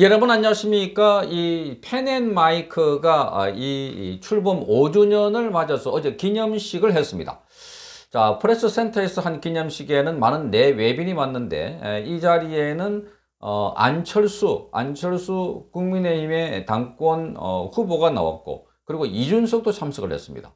여러분 안녕하십니까 이 펜앤마이크가 아, 이 출범 5주년을 맞아서 어제 기념식을 했습니다 자 프레스 센터에서 한 기념식에는 많은 내 외빈이 왔는데 이 자리에는 어, 안철수 안철수 국민의힘의 당권 어, 후보가 나왔고 그리고 이준석도 참석을 했습니다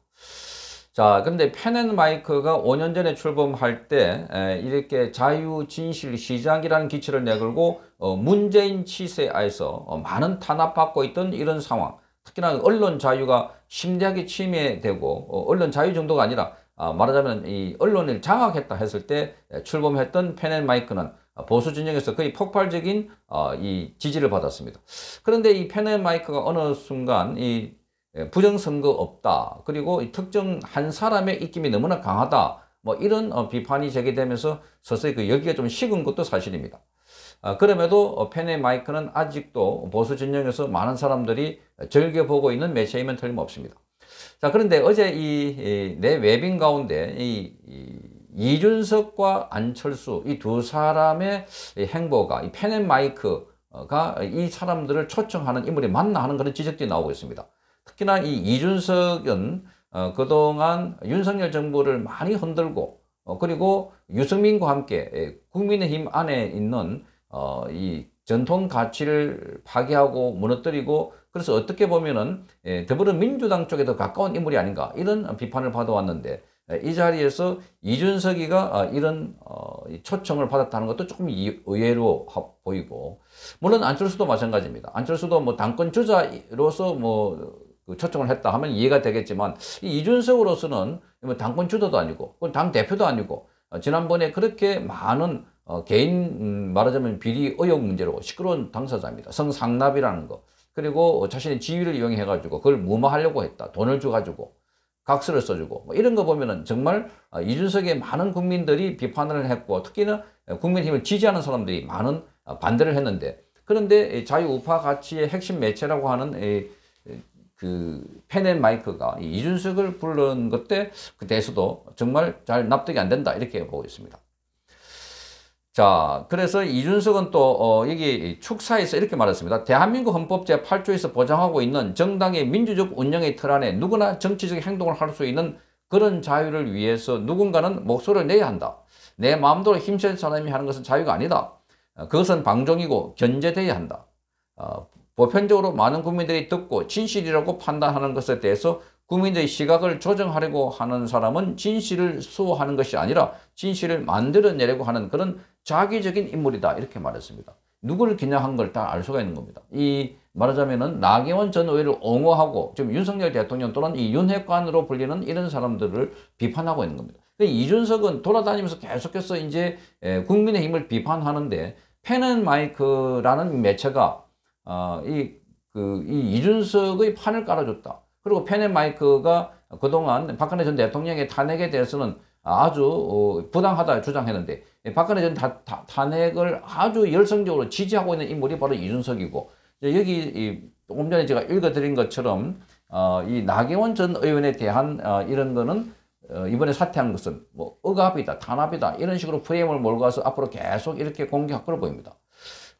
자, 근데 펜앤 마이크가 5년 전에 출범할 때 이렇게 자유진실 시장이라는 기치를 내걸고 어, 문재인 치세 에 아에서 어, 많은 탄압받고 있던 이런 상황 특히나 언론 자유가 심대하게 침해되고 어, 언론 자유 정도가 아니라 아, 말하자면 이 언론을 장악했다 했을 때 출범했던 펜앤 마이크는 보수 진영에서 거의 폭발적인 이 지지를 받았습니다. 그런데 이 펜앤 마이크가 어느 순간 이 예, 부정선거 없다. 그리고 특정 한 사람의 입김이 너무나 강하다. 뭐 이런 어, 비판이 제기되면서 서서히 그 여기가 좀 식은 것도 사실입니다. 아, 그럼에도 팬의 어, 마이크는 아직도 보수 진영에서 많은 사람들이 즐겨보고 있는 매체이면 틀림없습니다. 자, 그런데 어제 이, 내 외빈 가운데 이, 이준석과 안철수 이 두 사람의 행보가 이 펜앤 마이크가 이 사람들을 초청하는 인물이 만나 하는 그런 지적들이 나오고 있습니다. 특히나 이 이준석은 어, 그동안 윤석열 정부를 많이 흔들고 어, 그리고 유승민과 함께 예, 국민의힘 안에 있는 어, 이 전통 가치를 파괴하고 무너뜨리고 그래서 어떻게 보면은 예, 더불어민주당 쪽에 더 가까운 인물이 아닌가 이런 비판을 받아왔는데 예, 이 자리에서 이준석이가 어, 이런 어, 초청을 받았다는 것도 조금 의외로 보이고 물론 안철수도 마찬가지입니다. 안철수도 뭐 당권 주자로서 뭐그 초청을 했다 하면 이해가 되겠지만 이준석으로서는 뭐 당권 주도도 아니고 당 대표도 아니고 어, 지난번에 그렇게 많은 어, 개인 음, 말하자면 비리 의혹 문제로 시끄러운 당사자입니다. 성상납이라는 거 그리고 자신의 지위를 이용해 가지고 그걸 무마하려고 했다. 돈을 줘 가지고 각서를 써주고 뭐 이런 거 보면은 정말 어, 이준석의 많은 국민들이 비판을 했고 특히나 국민힘을 지지하는 사람들이 많은 반대를 했는데 그런데 자유우파 가치의 핵심 매체라고 하는 그 펜앤마이크가 이준석을 부른 것때 그때에서도 정말 잘 납득이 안 된다 이렇게 보고 있습니다. 자, 그래서 이준석은 또, 어, 여기 축사에서 이렇게 말했습니다. 대한민국 헌법 제8조에서 보장하고 있는 정당의 민주적 운영의 틀 안에 누구나 정치적 행동을 할 수 있는 그런 자유를 위해서 누군가는 목소리를 내야 한다. 내 마음대로 힘센 사람이 하는 것은 자유가 아니다. 어, 그것은 방종이고 견제돼야 한다. 어, 보편적으로 많은 국민들이 듣고 진실이라고 판단하는 것에 대해서 국민들의 시각을 조정하려고 하는 사람은 진실을 수호하는 것이 아니라 진실을 만들어내려고 하는 그런 자기적인 인물이다 이렇게 말했습니다. 누구를 기냥한걸 다 알 수가 있는 겁니다. 이 말하자면은 나경원 전의원을 옹호하고 지금 윤석열 대통령 또는 이 윤핵관으로 불리는 이런 사람들을 비판하고 있는 겁니다. 이준석은 돌아다니면서 계속해서 이제 국민의힘을 비판하는데 펜앤마이크라는 매체가 어, 이, 그, 이 이준석의 판을 깔아줬다. 그리고 팬의 마이크가 그동안 박근혜 전 대통령의 탄핵에 대해서는 아주 어, 부당하다 주장했는데 박근혜 전 다, 다, 탄핵을 아주 열성적으로 지지하고 있는 인물이 바로 이준석이고 여기 이, 조금 전에 제가 읽어드린 것처럼 어, 이 나경원 전 의원에 대한 어, 이런 거는 어, 이번에 사퇴한 것은 뭐 억압이다 탄압이다 이런 식으로 프레임을 몰고 와서 앞으로 계속 이렇게 공격할 걸로 보입니다.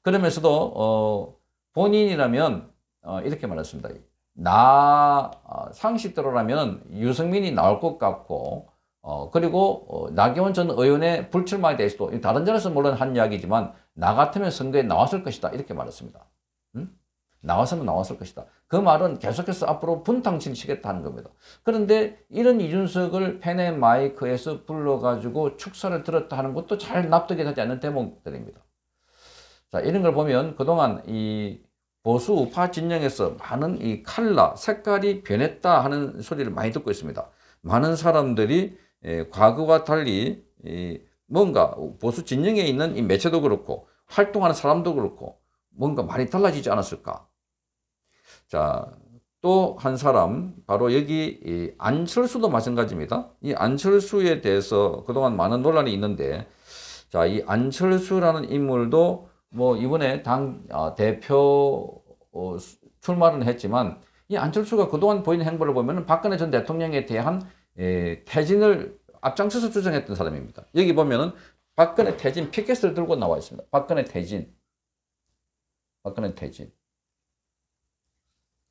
그러면서도 어, 본인이라면 어, 이렇게 말했습니다. 나 어, 상식대로라면 유승민이 나올 것 같고 어, 그리고 어, 나경원 전 의원의 불출마에 대해서도 다른 자에서 물론 한 이야기지만 나 같으면 선거에 나왔을 것이다 이렇게 말했습니다. 응? 나왔으면 나왔을 것이다. 그 말은 계속해서 앞으로 분탕 치치겠다는 겁니다. 그런데 이런 이준석을 팬의 마이크에서 불러가지고 축사를 들었다 하는 것도 잘 납득이 되지 않는 대목들입니다. 자, 이런 걸 보면 그동안 이 보수 우파 진영에서 많은 이 칼라, 색깔이 변했다 하는 소리를 많이 듣고 있습니다. 많은 사람들이 예, 과거와 달리 뭔가 보수 진영에 있는 이 매체도 그렇고 활동하는 사람도 그렇고 뭔가 많이 달라지지 않았을까? 자, 또 한 사람, 바로 여기 안철수도 마찬가지입니다. 이 안철수에 대해서 그동안 많은 논란이 있는데, 자, 이 안철수라는 인물도 뭐 이번에 당 어, 대표 어, 출마는 했지만 이 안철수가 그동안 보이는 행보를 보면 박근혜 전 대통령에 대한 예, 퇴진을 앞장서서 주장했던 사람입니다. 여기 보면은 박근혜 퇴진 피켓을 들고 나와 있습니다. 박근혜 퇴진. 박근혜 퇴진.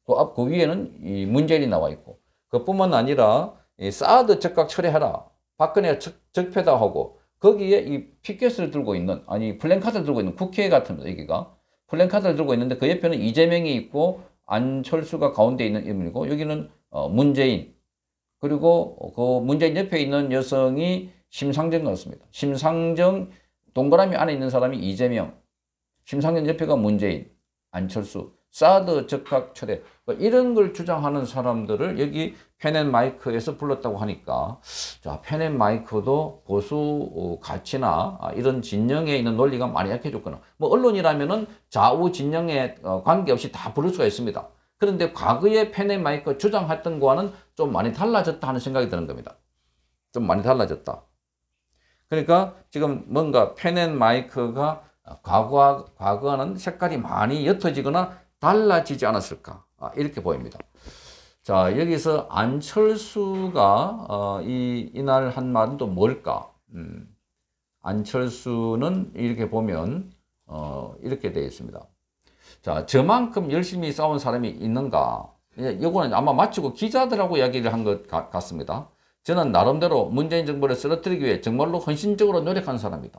그 앞, 그 위에는 이 문재인이 나와 있고, 그뿐만 아니라, 이 사드 적각 처리해라. 박근혜 적, 적폐다 하고, 거기에 이 피켓을 들고 있는 아니 플랜카드를 들고 있는 국회 같은 얘기가 플랜카드를 들고 있는데 그 옆에는 이재명이 있고 안철수가 가운데 있는 인물이고 여기는 어, 문재인 그리고 그 문재인 옆에 있는 여성이 심상정 넣었습니다. 심상정 동그라미 안에 있는 사람이 이재명 심상정 옆에가 문재인 안철수 사드 적합 초대 뭐 이런 걸 주장하는 사람들을 여기 펜앤 마이크에서 불렀다고 하니까 자 펜앤 마이크도 보수 어, 가치나 아, 이런 진영에 있는 논리가 많이 약해졌거나 뭐 언론이라면은 좌우 진영에 어, 관계없이 다 부를 수가 있습니다. 그런데 과거에 펜앤 마이크 주장했던 거와는 좀 많이 달라졌다 하는 생각이 드는 겁니다. 좀 많이 달라졌다. 그러니까 지금 뭔가 펜앤 마이크가 과거, 와 과거와는 색깔이 많이 옅어지거나 달라지지 않았을까 아, 이렇게 보입니다. 자 여기서 안철수가 어, 이 이날 한 말은 또 뭘까? 음, 안철수는 이렇게 보면 어, 이렇게 되어 있습니다. 자 저만큼 열심히 싸운 사람이 있는가? 이거는 예, 아마 마치고 기자들하고 이야기를 한 것 같습니다. 저는 나름대로 문재인 정부를 쓰러뜨리기 위해 정말로 헌신적으로 노력한 사람이다.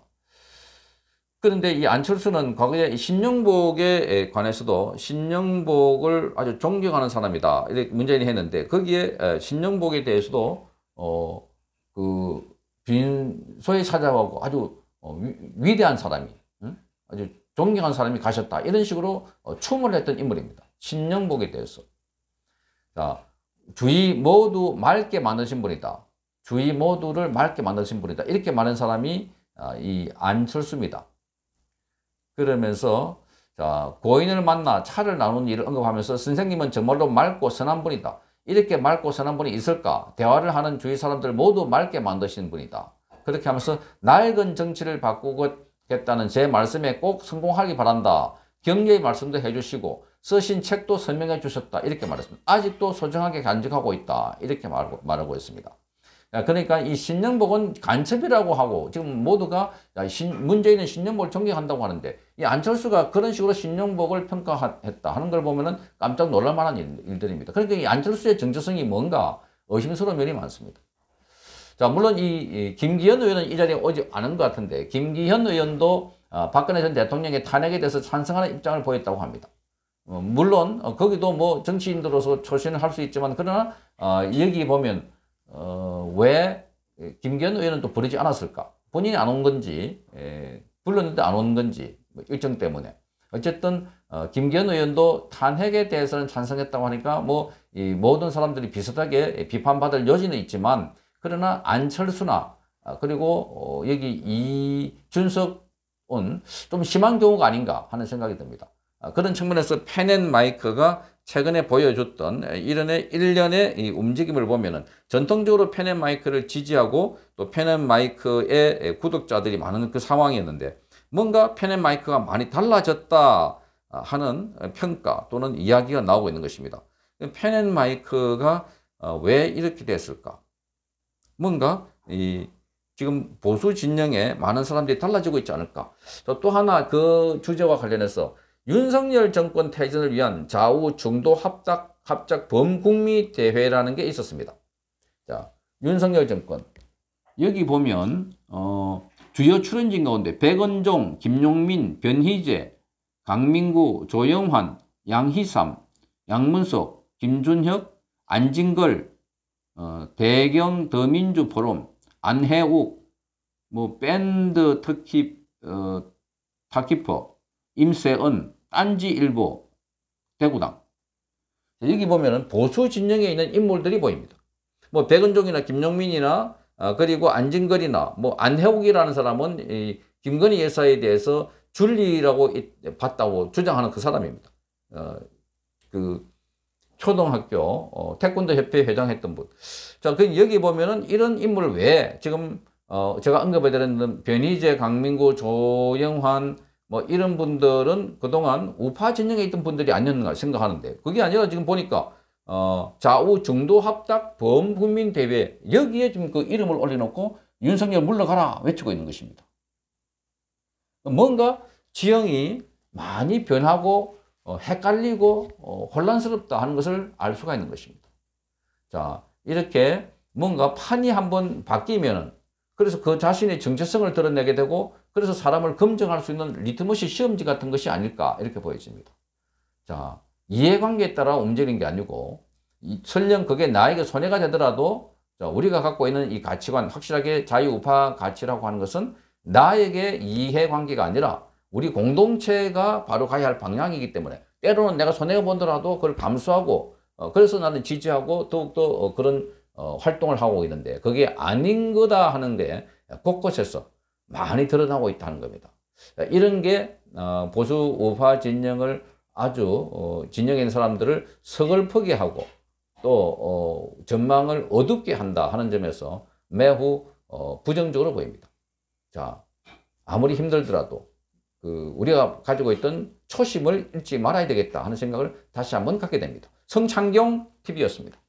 그런데 이 안철수는 과거에 신영복에 관해서도 신영복을 아주 존경하는 사람이다. 이렇게 문재인이 했는데 거기에 신영복에 대해서도 어 그 빈소의 사자하고 아주 어, 위, 대한 사람이 응? 아주 존경한 사람이 가셨다. 이런 식으로 춤을 어, 했던 인물입니다. 신영복에 대해서. 자, 주의 모두 맑게 만드신 분이다. 주의 모두를 맑게 만드신 분이다. 이렇게 많은 사람이 아, 이 안철수입니다. 그러면서 자, 고인을 만나 차를 나누는 일을 언급하면서 선생님은 정말로 맑고 선한 분이다. 이렇게 맑고 선한 분이 있을까? 대화를 하는 주위 사람들 모두 맑게 만드시는 분이다. 그렇게 하면서 낡은 정치를 바꾸겠다는 제 말씀에 꼭 성공하기 바란다. 경계의 말씀도 해주시고 쓰신 책도 설명해 주셨다. 이렇게 말했습니다. 아직도 소중하게 간직하고 있다. 이렇게 말하고, 말하고 있습니다. 그러니까 이신년복은 간첩이라고 하고 지금 모두가 문재인은 신년복을 존경한다고 하는데 이 안철수가 그런 식으로 신년복을 평가했다 하는 걸 보면은 깜짝 놀랄 만한 일들입니다. 그러니까 이 안철수의 정체성이 뭔가 의심스러운 면이 많습니다. 자, 물론 이 김기현 의원은 이 자리에 오지 않은 것 같은데 김기현 의원도 어, 박근혜 전 대통령의 탄핵에 대해서 찬성하는 입장을 보였다고 합니다. 어, 물론 어, 거기도 뭐 정치인으로서 초신을 할 수 있지만 그러나 여기 보면 어, 왜 김기현 의원은 또 버리지 않았을까? 본인이 안 온 건지 에, 예, 불렀는데 안 온 건지 뭐 일정 때문에 어쨌든 어, 김기현 의원도 탄핵에 대해서는 찬성했다고 하니까 뭐이 모든 사람들이 비슷하게 비판받을 여지는 있지만 그러나 안철수나 아, 그리고 어, 여기 이준석은 좀 심한 경우가 아닌가 하는 생각이 듭니다. 아, 그런 측면에서 펜앤마이크가 최근에 보여줬던 이런의 일련의 움직임을 보면은 전통적으로 펜앤 마이크를 지지하고 또 펜앤 마이크의 구독자들이 많은 그 상황이었는데 뭔가 펜앤 마이크가 많이 달라졌다 하는 평가 또는 이야기가 나오고 있는 것입니다. 펜앤 마이크가 어, 왜 이렇게 됐을까? 뭔가 이 지금 보수 진영에 많은 사람들이 달라지고 있지 않을까? 또 하나 그 주제와 관련해서 윤석열 정권 퇴진을 위한 좌우 중도 합작, 합작 범국미 대회라는 게 있었습니다. 자, 윤석열 정권. 여기 보면, 어, 주요 출연진 가운데 백원종 김용민, 변희재, 강민구, 조영환, 양희삼, 양문석, 김준혁, 안진걸, 어, 대경 더민주 포럼, 안해욱, 뭐 밴드 특히 어, 타키퍼, 임세은, 딴지일보, 대구당. 여기 보면은 보수 진영에 있는 인물들이 보입니다. 뭐 백은종이나 김용민이나 아, 그리고 안진걸이나 뭐 안혜욱이라는 사람은 이 김건희 여사에 대해서 줄리라고 봤다고 주장하는 그 사람입니다. 어, 그 초등학교 어, 태권도 협회 회장했던 분. 자, 그 여기 보면은 이런 인물 외에 지금 어, 제가 언급해드렸던 변희재, 강민구, 조영환, 뭐 이런 분들은 그동안 우파 진영에 있던 분들이 아니었는가 생각하는데 그게 아니라 지금 보니까 어, 좌우 중도 합작 범국민 대회 여기에 지금 그 이름을 올려놓고 윤석열 물러가라 외치고 있는 것입니다. 뭔가 지형이 많이 변하고 어, 헷갈리고 어, 혼란스럽다 하는 것을 알 수가 있는 것입니다. 자 이렇게 뭔가 판이 한번 바뀌면 그래서 그 자신의 정체성을 드러내게 되고 그래서 사람을 검증할 수 있는 리트머시 시험지 같은 것이 아닐까 이렇게 보여집니다. 자, 이해관계에 따라 움직이는 게 아니고 설령 그게 나에게 손해가 되더라도 자, 우리가 갖고 있는 이 가치관 확실하게 자유우파 가치라고 하는 것은 나에게 이해관계가 아니라 우리 공동체가 바로 가야 할 방향이기 때문에 때로는 내가 손해보더라도 가 그걸 감수하고 어, 그래서 나는 지지하고 더욱더 어, 그런 어, 활동을 하고 있는데 그게 아닌 거다 하는데 곳곳에서 많이 드러나고 있다는 겁니다. 이런 게 어, 보수 우파 진영을 아주 어, 진영인 사람들을 서글프게 하고 또 어, 전망을 어둡게 한다 하는 점에서 매우 부정적으로 보입니다. 자, 아무리 힘들더라도 그 우리가 가지고 있던 초심을 잃지 말아야 되겠다 하는 생각을 다시 한번 갖게 됩니다. 성창경 TV였습니다.